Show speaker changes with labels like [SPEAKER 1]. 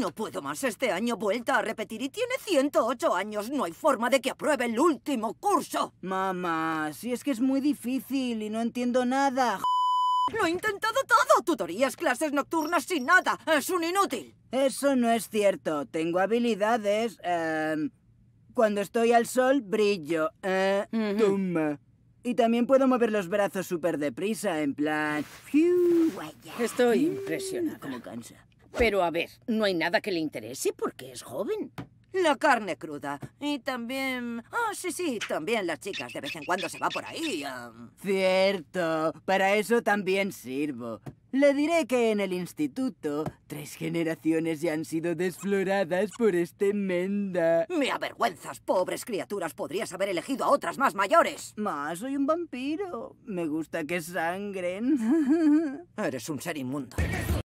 [SPEAKER 1] No puedo más este año, vuelta a repetir y tiene 108 años. No hay forma de que apruebe el último curso. Mamá, si es que es muy difícil y no entiendo nada. Lo he intentado todo. Tutorías, clases nocturnas, sin nada. Es un inútil. Eso no es cierto. Tengo habilidades. Em, cuando estoy al sol, brillo. Eh, y también puedo mover los brazos súper deprisa,
[SPEAKER 2] en plan... Estoy impresionada. Como cansa. Pero a ver, no hay nada que le interese porque es joven. La carne cruda. Y también... Ah, sí, sí, también las chicas. De vez en cuando se va por ahí.
[SPEAKER 3] Cierto. Para eso también sirvo. Le diré que en el instituto tres generaciones ya han sido desfloradas por este menda.
[SPEAKER 4] Me avergüenzas, pobres criaturas. Podrías haber elegido a otras más mayores. Más, soy un vampiro. Me gusta que sangren. Eres un ser inmundo.